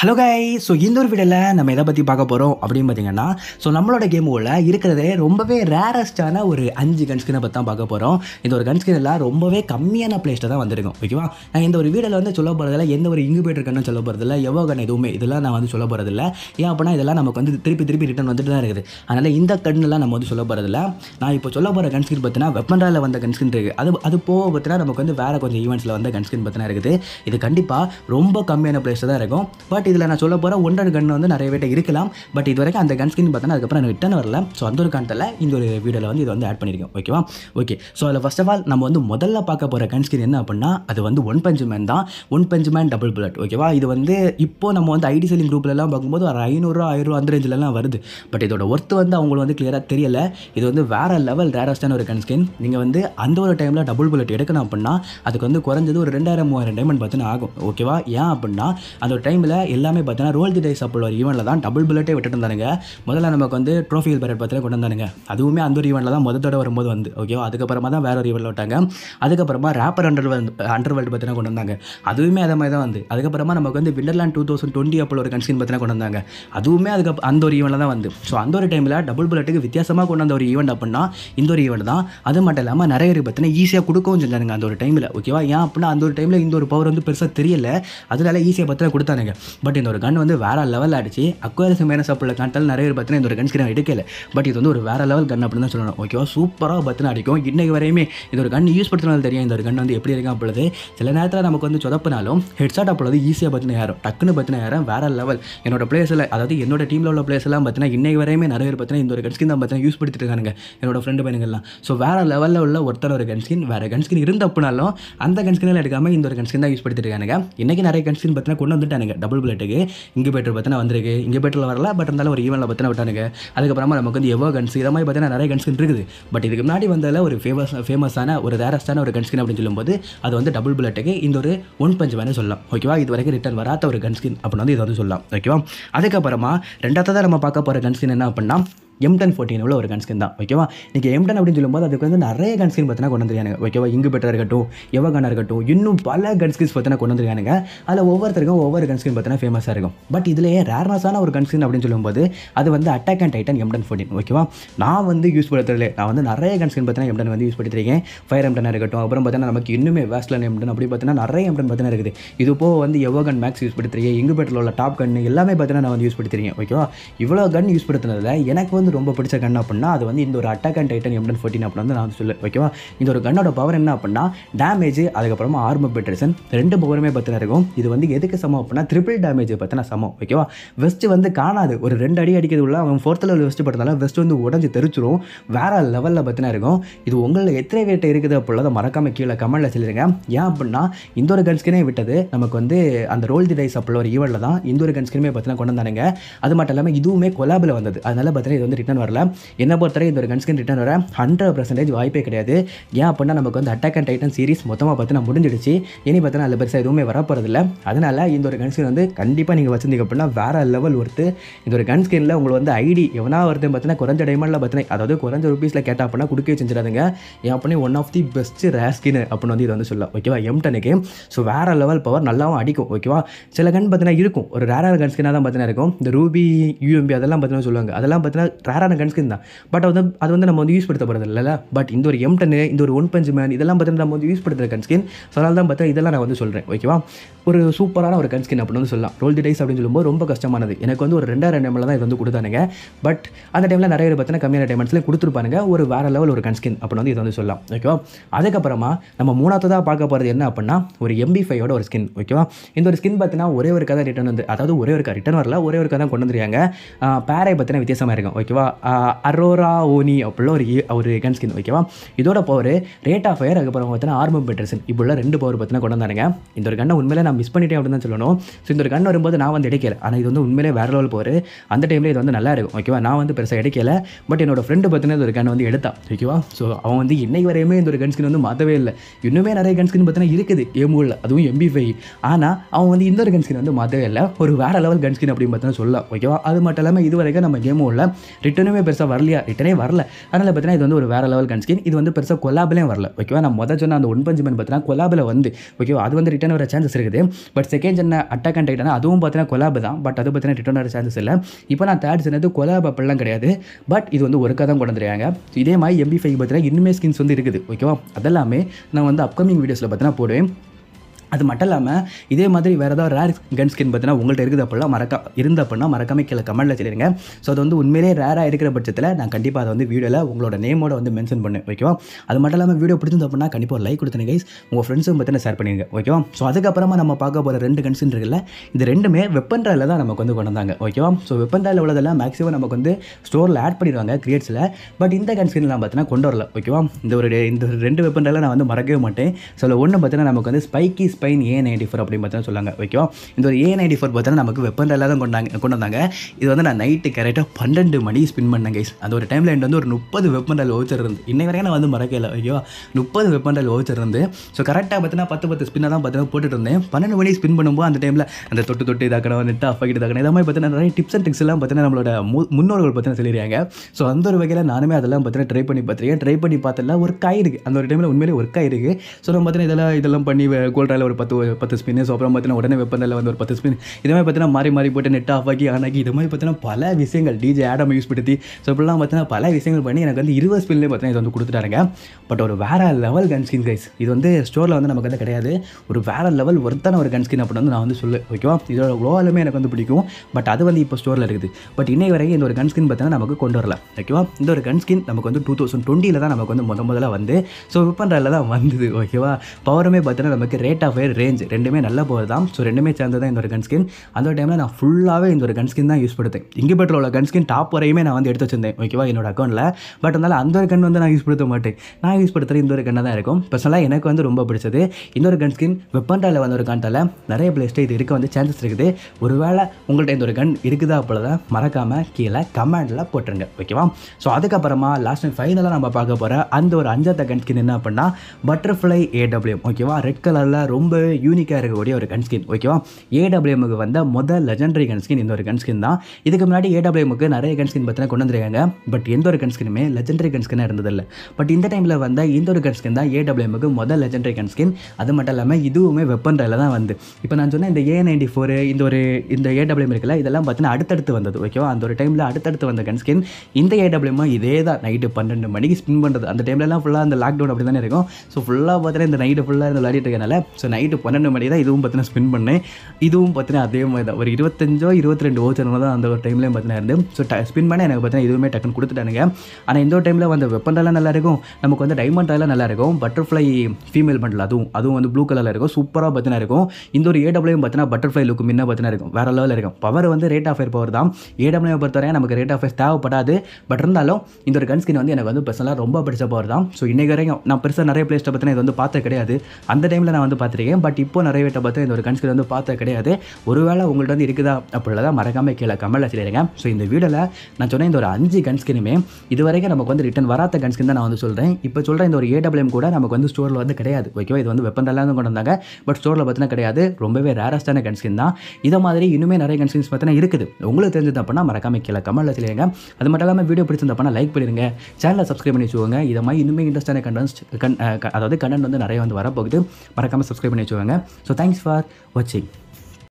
hello guy so இந்த ஒரு வீடியோவில் நம்ம எதை பற்றி பார்க்க போகிறோம் அப்படின்னு பார்த்தீங்கன்னா ஸோ நம்மளோட உள்ள இருக்கிறதே ரொம்பவே ரேரஸ்டான ஒரு அஞ்சு கன்ஸ்கினை பற்றி தான் பார்க்க போகிறோம் இந்த ஒரு கன்ஸ்கின் ரொம்பவே கம்மியான பிளேஸில் தான் வந்திருக்கும் ஓகேவா நான் இந்த ஒரு வீடியோவில் வந்து சொல்ல போகிறதில்ல எந்த ஒரு இன்குபேட்டர் கண்ணும் சொல்ல போகிறதில்ல எவ்வளோ கண்ணு எதுவுமே இதெல்லாம் நான் வந்து சொல்ல போகிறதில்ல ஏன் அப்படின்னா இதெல்லாம் நமக்கு வந்து திருப்பி திருப்பி ரிட்டன் வந்துட்டு தான் இருக்குது அதனால் இந்த கண்ணெல்லாம் நம்ம வந்து சொல்ல போகிறதில்ல நான் இப்போ சொல்ல போகிற கன்ஸ்கின் பார்த்தீங்கன்னா வெப்பன்டாவில் வந்த கன்ஸ்கின் இருக்குது அது அது போக பார்த்தீங்கன்னா நமக்கு வந்து வேறு கொஞ்சம் ஈவெண்ட்ஸில் வந்த கன்ஸ்கின் பார்த்தீங்கன்னா இருக்குது இது கண்டிப்பாக ரொம்ப கம்மியான பிளேஸில் தான் இருக்கும் பட் இதில் நான் சொல்ல போகிற ஒன்றரை கன் வந்து நிறைய பேர்ட்ட இருக்கலாம் பட் இது வரைக்கும் அந்த கன் ஸ்கின் பார்த்தோன்னா அதுக்கப்புறம் ரிட்டன் வரல ஸோ அந்த ஒரு காரணத்தில் இந்த ஒரு வீடியோவில் வந்து இதை வந்து ஆட் பண்ணியிருக்கேன் ஓகேவா ஓகே ஸோ அதில் ஃபஸ்ட் ஆஃப் ஆல் நம்ம வந்து முதல்ல பார்க்க போகிற கன் ஸ்கின் என்ன அப்படின்னா அது வந்து ஒன் பஞ்சு மேன் தான் ஒன் பஞ்சு மேன் டபுள் புல்லட் ஓகேவா இது வந்து இப்போ நம்ம வந்து ஐடி செல்லிங் குரூப்லலாம் பார்க்கும்போது ஒரு ஐநூறுரூவா ஆயிரம் அந்த ரேஞ்சிலலாம் வருது பட் இதோட ஒர்த்து வந்து அவங்களுக்கு வந்து கிளியராக தெரியலை இது வந்து வேறு லெவல் ரேரஸ்டான ஒரு கன் ஸ்கின் நீங்கள் வந்து அந்த ஒரு டைமில் டபுள் புல்லட் எடுக்கணும் அப்படின்னா அதுக்கு வந்து குறைஞ்சது ஒரு ரெண்டாயிரம் மூவாயிரம் டைமண்ட் பார்த்துன்னு ஆகும் ஓகேவா ஏன் அப்படின்னா அந்த ஒரு டைமில் எல்லாமே பார்த்தீங்கன்னா ரோல் தி டைஸ் அப்படி ஒரு ஈவெண்ட்டில் தான் டபுள் புல்லட்டே விட்டுட்டு இருந்தானுங்க முதல்ல நமக்கு வந்து ட்ரோஃபிகள் பேரட் பார்த்தீங்கன்னா கொண்டு வந்தானுங்க அதுவுமே அந்த ஒரு ஈவெண்ட்டில் தான் முதத்தோட வரும்போது வந்து ஓகேவா அதுக்கப்புறமா தான் வேற ஒரு ஈவெண்ட் விட்டாங்க அதுக்கப்புறமா ரேப்பர் அண்டர் அண்டர் வேல்ட் பார்த்தீங்கன்னா கொண்டு வந்தாங்க அதுவுமே அதை மாதிரி தான் வந்து அதுக்கப்புறமா நமக்கு வந்து விண்டர்லேண்ட் டூ தௌசண்ட் டுவெண்ட்டி அப்போல ஒரு கன்சீன் பார்த்தீங்கன்னா கொண்டு வந்தாங்க அதுவுமே அதுக்கு அந்த ஒரு ஈவெண்ட்டில் தான் வந்து ஸோ அந்த ஒரு டைமில் டபுள் புல்லட்டுக்கு வித்தியாசமாக கொண்டு வந்த ஒரு ஈவெண்ட் அப்படின்னா இந்த ஒரு ஈவெண்ட் தான் அது மட்டும் இல்லாமல் நிறைய பேர் பார்த்தீங்கன்னா ஈஸியாக கொடுக்கவும் செஞ்சானுங்க அந்த ஒரு டைமில் ஓகேவா ஏன் அப்படின்னா அந்த ஒரு டைமில் இந்த ஒரு பவர் வந்து பெருசாக தெரியல அதனால ஈஸியாக பார்த்தா கொடுத்தானுங்க பட் இந்த ஒரு கன் வந்து வேறு லெவல் ஆகிடுச்சு அக்வாரிஸ் மேன அப்பில் காண்டால் நிறைய பேர் பார்த்தீங்கன்னா இந்த ஒரு கன் ஸ்கிரீன் எடுக்கல பட் இது வந்து ஒரு வேறு லெவல் கன் அப்படின்னு தான் சொல்லணும் ஓகேவா சூப்பராக பார்த்தீங்கன்னா அடிக்கும் இன்றைக்கு வரையுமே இந்த ஒரு கன் யூஸ் பண்ணுறதுனால தெரியும் இந்த ஒரு கன் வந்து எப்படி இருக்கும் அப்பொழுது சில நேரத்தில் நமக்கு வந்து சொதப்பினாலும் ஹெட்ஷாட் அப்பொழுது ஈஸியாக பார்த்தீங்கன்னா யாரும் டக்குன்னு பார்த்தீங்கன்னா யாரும் வேறு லெவல் என்னோட பிளேஸில் அதாவது என்னோட டீமில் உள்ள பிளேஸ் எல்லாம் பார்த்தீங்கன்னா இன்றைக்கு வரையுமே நிறைய பேர் பார்த்தீங்கன்னா இந்த ஒரு கன் ஸ்கின் தான் பார்த்தீங்கன்னா யூஸ் படுத்திட்டு இருக்காங்க என்னோட ஃப்ரெண்டு எல்லாம் ஸோ வேறு லெவலில் உள்ள ஒருத்தர் ஒரு கன் வேறு கன் ஸ்கின் இருந்த அப்படினாலும் அந்த கன் எடுக்காமல் இந்த ஒரு கன் ஸ்கின் தான் யூஸ் படுத்திட்டு இருக்காங்க இன்றைக்கி நிறைய கன் ஸ்கின் பார்த்தீங்கன்னா கொண்டு வந்துட்டானுங்க டபுள் கால்குலேட்டுக்கு இன்குபேட்டர் பற்றின வந்திருக்கு இன்குபேட்டரில் வரல பட் இருந்தாலும் ஒரு ஈவெண்ட்டில் பற்றின விட்டானுங்க அதுக்கப்புறமா நமக்கு வந்து எவ்வளோ கன்ஸ் இதை மாதிரி பார்த்தீங்கன்னா நிறைய கன்ஸ்கின் இருக்குது பட் இதுக்கு முன்னாடி வந்ததில் ஒரு ஃபேமஸ் ஃபேமஸான ஒரு ரேரஸ்டான ஒரு கன்ஸ்கின் அப்படின்னு சொல்லும்போது அது வந்து டபுள் புல்லட்டுக்கு இந்த ஒரு ஒன் பஞ்சு வேணும் சொல்லலாம் ஓகேவா இது வரைக்கும் ரிட்டர்ன் வராத ஒரு கன்ஸ்கின் அப்படின்னு வந்து இதை வந்து சொல்லலாம் ஓகேவா அதுக்கப்புறமா ரெண்டாவது தான் நம்ம பார்க்க போகிற கன்ஸ்கின் என்ன அப்படின்னா எம்டன் ஃபோர்டின் உள்ள ஒரு கன்ஸ்கின் தான் ஓகேவா நீங்கள் எம்டன் அப்படின்னு சொல்லும்போது அதுக்கு வந்து நிறைய கன்ஸ்கின் பார்த்தீங்கன்னா கொண்டு வந்துருக்காங்க ஓகேவா இங்கு பெட்டராக இருக்கட்டும் எவ்வளோ இருக்கட்டும் இன்னும் பல கன்ஸ்கின்ஸ் பார்த்தீங்கன்னா கொண்டு வந்துருக்கானுங்க அதில் ஒவ்வொருத்தருக்கும் ஒவ்வொரு கன்ஸ்கின் பார்த்தீங்கன்னா ஃபேமஸாக இருக்கும் பட் இதுலேயே ரேர்னஸான ஒரு கன்ஸ்கின் அப்படின்னு சொல்லும்போது அது வந்து அட்டாக் அண்ட் டைட்டன் எம்டன் ஃபோர்டின் ஓகேவா நான் வந்து யூஸ் பண்ணுறதுல நான் வந்து நிறைய கன்ஸ்கின் பார்த்தீங்கன்னா எம்டன் வந்து யூஸ் பண்ணிட்டுருக்கேன் ஃபயர் எம்டனாக இருக்கட்டும் அப்புறம் பார்த்தீங்கன்னா நமக்கு இன்னுமே வேஸ்ட்லன் எம்டன் அப்படி பார்த்தீங்கன்னா நிறைய எம்டன் பார்த்தீங்கன்னா இருக்குது இது போக வந்து எவ்வளோ கன் மேக்ஸ் யூஸ் படுத்துறீங்க இங்கு பெட்டரில் உள்ள டாப் கன் எல்லாமே பார்த்தீங்கன்னா நான் வந்து யூஸ் படுத்துறீங்க ஓகேவா இவ்வளோ கன் யூஸ் படுத்துனதில் எனக்கு வந்து வந்து ரொம்ப பிடிச்ச கன் அப்படின்னா அது வந்து இந்த ஒரு அட்டாக் அண்ட் டைட்டன் எம்டன் ஃபோர்ட்டின் அப்படின்னு வந்து நான் சொல்லுவேன் ஓகேவா இந்த ஒரு கன்னோட பவர் என்ன அப்படின்னா டேமேஜ் அதுக்கப்புறமா ஆர்ம பெட்ரேஷன் ரெண்டு பவருமே பற்றின இருக்கும் இது வந்து எதுக்கு சமம் அப்படின்னா ட்ரிபிள் டேமேஜ் பற்றின சமம் ஓகேவா வெஸ்ட் வந்து காணாது ஒரு ரெண்டு அடி அடிக்கிறது உள்ள அவன் ஃபோர்த் லெவல் வெஸ்ட் படுறதால வெஸ்ட் வந்து உடஞ்சி தெரிச்சிரும் வேற லெவலில் பற்றினா இருக்கும் இது உங்களில் எத்தனை வேட்டை இருக்குது அப்படின்றத மறக்காம கீழே கமலில் சொல்லிடுங்க ஏன் அப்படின்னா இந்த ஒரு கன்ஸ்கினே விட்டது நமக்கு வந்து அந்த ரோல் தி டைஸ் அப்படின்ற ஒரு ஈவெண்ட்டில் தான் இந்த ஒரு கன்ஸ்கினுமே பார்த்தீங்கன்னா கொண்டு வந்தானுங்க அது மட்டும் இல்லாமல் இதுவுமே கொலாபில் வந்தது அதனால பார்த்தீங்கன்னா இது வந்து ரிட்டன் வரல என்ன பொறுத்தவரை இந்த ஒரு கன்ஸ்கின் ரிட்டன் வர ஹண்ட்ரட் பர்சன்டேஜ் வாய்ப்பே கிடையாது ஏன் அப்படின்னா நமக்கு வந்து அட்டாக் அண்ட் டைட்டன் சீரிஸ் மொத்தமாக பார்த்தீங்கன்னா முடிஞ்சிடுச்சு இனி பார்த்தீங்கன்னா அதில் பெருசாக எதுவுமே வரப்போகிறதில்ல அதனால் இந்த ஒரு கன்ஸ்கின் வந்து கண்டிப்பாக நீங்கள் வச்சிருந்தீங்க அப்படின்னா வேறு லெவல் ஒருத்து இந்த ஒரு கன்ஸ்கின்ல உங்களுக்கு வந்து ஐடி எவனா வருது பார்த்தீங்கன்னா குறைஞ்ச டைமண்டில் பார்த்தீங்கன்னா அதாவது குறைஞ்ச ருபீஸில் கேட்டால் அப்படின்னா கொடுக்கவே செஞ்சிடாதுங்க ஏன் அப்படின்னு one of the best rare skin அப்படின்னு வந்து இது வந்து சொல்லலாம் ஓகேவா எம் டனுக்கு ஸோ வேறு லெவல் பவர் நல்லாவும் அடிக்கும் ஓகேவா சில கன் பார்த்தீங்கன்னா இருக்கும் ஒரு ரேரான கன் ஸ்கின்னாக தான் பார்த்தீங்கன்னா இருக்கும் இந்த ரூபி யூஎம்பி அதெல்லாம் பார்த்தீங்கன்னா சொல்லுவாங்க அதெல்லாம் பார்த்தீங்கன்னா ரேரான கன்ஸ்கின் தான் பட் வந்து அது வந்து நம்ம வந்து யூஸ் படுத்த போகிறது இல்லைல்ல பட் இந்த ஒரு எம் டென்னு இந்த ஒரு ஒன் பஞ்சு மேன் இதெல்லாம் பார்த்தீங்கன்னா நம்ம வந்து யூஸ் படுத்துகிற கன்ஸ்கின் ஸோ அதனால தான் பார்த்தா இதெல்லாம் நான் வந்து சொல்கிறேன் ஓகேவா ஒரு சூப்பரான ஒரு கன்ஸ்கின் அப்படின்னு வந்து சொல்லலாம் ரோல் தி டைஸ் அப்படின்னு சொல்லும்போது ரொம்ப கஷ்டமானது எனக்கு வந்து ஒரு ரெண்டாயிரம் டைமில் தான் இது வந்து கொடுத்தானுங்க பட் அந்த டைமில் நிறைய பேர் பார்த்தீங்கன்னா கம்மியான டைமண்ட்ஸ்லேயும் கொடுத்துருப்பாங்க ஒரு வேறு லெவல் ஒரு கன்ஸ்கின் அப்படின்னு வந்து இது வந்து சொல்லலாம் ஓகேவா அதுக்கப்புறமா நம்ம மூணாவதாக பார்க்க போகிறது என்ன அப்படின்னா ஒரு எம்பி ஃபைவோட ஒரு ஸ்கின் ஓகேவா இந்த ஒரு ஸ்கின் பார்த்தீங்கன்னா ஒரே ஒரு கதை ரிட்டர்ன் வந்து அதாவது ஒரே ஒரு ரிட்டர்ன் வரல ஒரே ஒரு கதை கொண்டு வந்துருக்காங்க பேரை பார்த்தீங்கன்னா வித்தியாசமாக இருக்கும் ஓகே ஓகேவா அரோரா ஓனி அப்படிலாம் ஒரு ஒரு கன் ஸ்கின் ஓகேவா இதோட பவர் ரேட் ஆஃப் ஃபயர் அதுக்கப்புறம் பார்த்தீங்கன்னா ஆர்மம் பெட்ரசன் இப்படிலாம் ரெண்டு பவர் பார்த்தீங்கன்னா கொண்டு வந்தாருங்க இந்த ஒரு கண்ணை உண்மையிலே நான் மிஸ் பண்ணிட்டேன் அப்படின்னு தான் சொல்லணும் ஸோ இந்த ஒரு கண் வரும்போது நான் வந்து எடுக்கல ஆனால் இது வந்து உண்மையிலே வேற லெவல் போர் அந்த டைமில் இது வந்து நல்லா இருக்கும் ஓகேவா நான் வந்து பெருசாக எடுக்கல பட் என்னோட ஃப்ரெண்டு பார்த்தீங்கன்னா ஒரு கண்ணை வந்து எடுத்தான் ஓகேவா ஸோ அவன் வந்து இன்னைக்கு வரையுமே இந்த ஒரு கன் ஸ்கின் வந்து மாற்றவே இல்லை இன்னுமே நிறைய கன் ஸ்கின் பார்த்தீங்கன்னா இருக்குது எம்ஓவில் அதுவும் எம்பி ஃபைவ் ஆனால் அவன் வந்து இந்த ஒரு கன் ஸ்கின் வந்து மாற்றவே இல்லை ஒரு வேற லெவல் கன் ஸ்கின் அப்படின்னு பார்த்தீங்கன்னா சொல்லலாம் ஓகேவா அது மட்டும் இல்லாமல் இது வரைக்கும் நம்ம கேமும் இல்லை ரிட்டனுமே பெருசாக வரலையா ரிட்டனே வரல அதனால் பார்த்தீங்கன்னா இது வந்து ஒரு வேறு லெவல் கன் ஸ்கின் இது வந்து பெருசாக கொலாபிலே வரல ஓகேவா நான் மொதல் சொன்ன அந்த ஒன் பஞ்சு மேன் பார்த்தீங்கன்னா கொலாபில் வந்து ஓகேவா அது வந்து ரிட்டன் வர சான்சஸ் இருக்குது பட் செகண்ட் ஜென்ன அட்டாக் அண்ட் டைட்டனா அதுவும் பார்த்தீங்கன்னா கொலாபு தான் பட் அது பார்த்தீங்கன்னா ரிட்டர்ன் வர சான்சஸ் இல்லை இப்போ நான் தேர்ட் சொன்னது கொலாப் அப்படிலாம் கிடையாது பட் இது வந்து ஒர்க்காக தான் கொண்டு வந்துருக்காங்க இதே மாதிரி எம்பி ஃபைவ் பார்த்தீங்கன்னா இன்னுமே ஸ்கின்ஸ் வந்து இருக்குது ஓகேவா அதெல்லாமே நான் வந்து அப்கமிங் வீடியோஸில் பார்த்தீங்கன்னா போடுவேன் அது மட்டும் இல்லாமல் இதே மாதிரி வேறு ஏதாவது ரேர் கன் ஸ்கின் பார்த்தீங்கன்னா உங்கள்கிட்ட இருக்குது அப்படிலாம் மறக்க இருந்த அப்படின்னா மறக்காமல் கீழே கமெண்ட்டில் சொல்லிடுங்க ஸோ அது வந்து உண்மையிலே ரேராக இருக்கிற பட்சத்தில் நான் கண்டிப்பாக அதை வந்து வீடியோவில் உங்களோட நேமோட வந்து மென்ஷன் பண்ணு ஓகேவா அது மட்டும் இல்லாமல் வீடியோ பிடிச்சிருந்து அப்படின்னா கண்டிப்பாக லைக் கொடுத்துருங்க கைஸ் உங்கள் ஃப்ரெண்ட்ஸும் பார்த்தீங்கன்னா ஷேர் பண்ணிடுங்க ஓகேவா ஸோ அதுக்கப்புறமா நம்ம பார்க்க போகிற ரெண்டு கன்ஸ்கின் இருக்குல்ல இந்த ரெண்டுமே வெப்பன் ட்ராயில் தான் நமக்கு வந்து கொண்டு வந்தாங்க ஓகேவா ஸோ வெப்பன் ட்ராயில் உள்ளதெல்லாம் மேக்ஸிமம் நமக்கு வந்து ஸ்டோரில் ஆட் பண்ணிடுவாங்க கிரியேட்ஸில் பட் இந்த கன்ஸ்கின்லாம் பார்த்தீங்கன்னா கொண்டு வரல ஓகேவா இந்த ஒரு இந்த ரெண்டு வெப்பன் ட்ராயில் நான் வந்து மறக்கவே மாட்டேன் ஸோ ஒன்று பார்த்தீங்கன்னா நமக்கு வந்து spiky spine A ninety four அப்படின்னு பார்த்தீங்கன்னா சொல்லுவாங்க ஓகேவா இந்த ஒரு ஏ நைன்டி ஃபோர் பார்த்தீங்கன்னா நமக்கு வெப்பன் எல்லாம் தான் கொண்டாங்க கொண்டு வந்தாங்க இது வந்து நான் நைட்டு கரெக்டாக பன்னெண்டு மணி ஸ்பின் பண்ணேன் கைஸ் அந்த ஒரு டைமில் என்கிட்ட வந்து ஒரு முப்பது வெப்பன் ஓச்சர் இருந்து இன்னை வரைக்கும் நான் வந்து மறக்கல ஓகேவா முப்பது வெப்பன் ஓச்சர் இருந்து ஸோ கரெக்டாக பார்த்தீங்கன்னா பத்து பத்து ஸ்பின்னாக தான் பார்த்தீங்கன்னா போட்டுட்டு இருந்தேன் பன்னெண்டு மணி ஸ்பின் பண்ணும்போது அந்த டைமில் அந்த தொட்டு தொட்டு இதாக்கணும் நெட்டு ஆஃப் ஆகிட்டு இதாக்கணும் இதை மாதிரி பார்த்தீங்கன்னா நிறைய டிப்ஸ் அண்ட் ட்ரிக்ஸ் எல்லாம் பார்த்தீங்கன்னா நம்மளோட முன்னோர்கள் பார்த்தீங்கன்னா சொல்லிடுறாங்க ஸோ அந்த ஒரு வகையில் நானுமே அதெல்லாம் பார்த்தீங்கன்னா ட்ரை பண்ணி பார்த்துருக்கேன் ட்ரை பண்ணி பார்த்தல ஒர்க் ஆயிருக்கு அந்த ஒரு டைமில் உண்மையிலே ஒர்க் ஆயிருக்கு ஸோ நம்ம பார்த்தீங்கன்னா இதெல்லாம் இதெல்லாம் பண்ணி கோல்ட்ராயில் ஒரு பத்து பத்து ஸ்பின்னு ஸோ அப்புறம் பார்த்தீங்கன்னா உடனே வெப்பனில் வந்து ஒரு பத்து ஸ்பின் இது மாதிரி பார்த்தீங்கன்னா மாறி மாறி போட்டு நெட் ஆஃப் ஆகி ஆனாகி இது மாதிரி பார்த்தீங்கன்னா பல விஷயங்கள் டிஜே ஆடம் யூஸ் படுத்தி ஸோ இப்படிலாம் பார்த்தீங்கன்னா பல விஷயங்கள் பண்ணி எனக்கு வந்து இருபது ஸ்பின்லேயே பார்த்தீங்கன்னா இது வந்து கொடுத்துட்டாருங்க பட் ஒரு வேற லெவல் கன் ஸ்கின் கைஸ் இது வந்து ஸ்டோரில் வந்து நமக்கு வந்து கிடையாது ஒரு வேற லெவல் ஒருத்தான ஒரு கன் ஸ்கின் அப்படின்னு வந்து நான் வந்து சொல்லு ஓகேவா இதோட குளோவாலுமே எனக்கு வந்து பிடிக்கும் பட் அது வந்து இப்போ ஸ்டோரில் இருக்குது பட் இன்னை வரைக்கும் இந்த ஒரு கன் ஸ்கின் பார்த்தீங்கன்னா நமக்கு கொண்டு வரல ஓகேவா இந்த ஒரு கன் ஸ்கின் நமக்கு வந்து டூ தௌசண்ட் டுவெண்ட்டியில் தான் நமக்கு வந்து முத முதல்ல வந்து ஸோ விப்பன்றில் தான் வந்தது ஓகேவா பவருமே பார்த்தீங்கன்னா நமக்கு ரேட் ஆஃப் ஃபயர் ரேஞ்ச் ரெண்டுமே நல்ல போது தான் ஸோ ரெண்டுமே சேர்ந்து தான் இந்த ஒரு கன் ஸ்கின் அந்த டைமில் நான் ஃபுல்லாகவே இந்த ஒரு கன் ஸ்கின் தான் யூஸ் படுத்தேன் இங்கே பெட்ரோல் உள்ள கன் ஸ்கின் டாப் வரையுமே நான் வந்து எடுத்து வச்சிருந்தேன் ஓகேவா என்னோட அக்கௌண்ட்டில் பட் அதனால் அந்த ஒரு கன் வந்து நான் யூஸ் படுத்த மாட்டேன் நான் யூஸ் படுத்துகிற இந்த ஒரு கண்ணை தான் இருக்கும் பர்சனலாக எனக்கு வந்து ரொம்ப பிடிச்சது இந்த ஒரு கன் ஸ்கின் வெப்பன்டாவில் வந்து ஒரு கண்டால் நிறைய பிளேஸ்ட்டு இது இருக்க வந்து சான்சஸ் இருக்குது ஒருவேளை உங்கள்கிட்ட இந்த ஒரு கன் இருக்குதா அப்பொழுது மறக்காமல் கீழே கமெண்டில் போட்டுருங்க ஓகேவா ஸோ அதுக்கப்புறமா லாஸ்ட் அண்ட் ஃபைனலாக நம்ம பார்க்க போகிற அந்த ஒரு அஞ்சாத்த கன் ஸ்கின் என்ன அப்படின்னா பட்டர்ஃப்ளை ஏடபிள்யூ ஓகேவா ரெட் கலரில் ரொம்ப ரொம்ப யூனிக்காக இருக்கக்கூடிய ஒரு கன்ஸ்கின் ஓகேவா ஏடபிள்யூஎம்முக்கு வந்த முதல் லெஜண்டரி கன்ஸ்கின் இந்த ஒரு கன்ஸ்கின் தான் இதுக்கு முன்னாடி ஏடபிள்யூஎம்முக்கு நிறைய கன்ஸ்கின் பார்த்தீங்கன்னா கொண்டு வந்திருக்காங்க பட் எந்த ஒரு கன்ஸ்கினுமே லெஜண்டரி கன்ஸ்கினாக இருந்ததில்லை பட் இந்த டைமில் வந்த இந்த ஒரு கன்ஸ்கின் தான் ஏடபிள்யூஎம்முக்கு முதல் லெஜண்டரி கன்ஸ்கின் அது மட்டும் இல்லாமல் இதுவுமே வெப்பன் ரயில் தான் வந்து இப்போ நான் சொன்ன இந்த ஏ நைன்டி ஃபோர் இந்த ஒரு இந்த ஏடபிள்யூஎம் இருக்குல்ல இதெல்லாம் பார்த்தீங்கன்னா அடுத்தடுத்து வந்தது ஓகேவா அந்த ஒரு டைமில் அடுத்தடுத்து வந்த கன்ஸ்கின் இந்த ஏடபிள்யூமா இதே தான் நைட்டு பன்னெண்டு மணிக்கு ஸ்பின் பண்ணுறது அந்த டைம்லலாம் ஃபுல்லாக அந்த லாக்டவுன் அப்படி தானே இருக்கும் ஸோ ஃபுல்லாக பார்த்தீங்கன்னா இந்த நைட்டு ஃபுல்லாக இந்த விளையாடிட்டு இருக்கனால ஸோ நைட்டு பன்னெண்டு மணி தான் இதுவும் பார்த்தீங்கன்னா ஸ்பெண்ட் பண்ணேன் இதுவும் பார்த்தீங்கன்னா அதே மாதிரி தான் ஒரு இருபத்தஞ்சோ இருபத்தி ரெண்டு ஓச்சனில் தான் அந்த ஒரு டைம்லேயும் பார்த்தீங்கன்னா இருந்து ஸோ ஸ்பின் பண்ண எனக்கு பார்த்தீங்கன்னா இதுவுமே டக்குனு கொடுத்துட்டானுங்க ஆனால் இந்த ஒரு டைமில் வந்து வெப்பன் நல்லாயிருக்கும் நமக்கு வந்து டைமண்ட் ஆயிலாம் நல்லாயிருக்கும் பட்டர்ஃப்ளை ஃபீமேல் பண்டில் அதுவும் அதுவும் வந்து ப்ளூ கலரில் இருக்கும் சூப்பராக பார்த்தினா இருக்கும் இந்த ஒரு ஏடபிள்யூ பார்த்தீங்கன்னா பட்டர்ஃப்ளை லுக்கு முன்னே பார்த்தீங்கன்னா இருக்கும் வேறு லெவலில் இருக்கும் பவர் வந்து ரேட் ஆஃப் ஃபயர் பவர் தான் ஏடபிள்யூ பொறுத்தவரை நமக்கு ரேட் ஆஃப் ஃபயர் தேவைப்படாது பட் இருந்தாலும் இந்த ஒரு கன் ஸ்கின் வந்து எனக்கு வந்து பர்சனலாக ரொம்ப பிடிச்ச பவர் தான் ஸோ இன்றைக்கு வரைக்கும் நான் பெருசாக நிறைய பிளேஸ்ட்டை பார்த்தீங்கன்னா இது வந்து பார்த்த கிடையாது அந்த டைமில் நான் வந்து பார்த்துருக்கேன் தெரியும் பட் இப்போ நிறைய வீட்டை பார்த்தா இந்த ஒரு கன்ஸ்கிரன் வந்து பார்த்தா கிடையாது ஒருவேளை உங்கள்கிட்ட வந்து இருக்குதா அப்படிலாம் தான் மறக்காமல் கீழே கமலில் சொல்லிடுங்க ஸோ இந்த வீடியோவில் நான் சொன்னேன் இந்த ஒரு அஞ்சு கன்ஸ்கினுமே இது வரைக்கும் நமக்கு வந்து ரிட்டன் வராத கன்ஸ்கின் தான் நான் வந்து சொல்கிறேன் இப்போ சொல்கிறேன் இந்த ஒரு ஏடபிள்யூஎம் கூட நமக்கு வந்து ஸ்டோரில் வந்து கிடையாது ஓகேவா இது வந்து வெப்பன் தான் கொண்டு வந்தாங்க பட் ஸ்டோரில் பார்த்தீங்கன்னா கிடையாது ரொம்பவே ரேரஸ்டான கன்ஸ்கின் தான் இதை மாதிரி இன்னுமே நிறைய கன்ஸ்கின்ஸ் பார்த்தீங்கன்னா இருக்குது உங்களுக்கு தெரிஞ்சது அப்படின்னா மறக்காமல் கீழே கமலில் சொல்லிடுங்க அது மட்டும் இல்லாமல் வீடியோ பிடிச்சிருந்தப்பா லைக் பண்ணிடுங்க சேனலை சப்ஸ்கிரைப் பண்ணி வச்சுக்கோங்க இதை மாதிரி இன்னுமே இன்ட்ரெஸ்டான கண்டென்ட் அதாவது கண்டென்ட் வந்து நிறைய வந்து வரப்போகுது மறக்காம சப்ஸ்கிரைப் பண்ணி होने जो सो थैंक्स फॉर वॉचिंग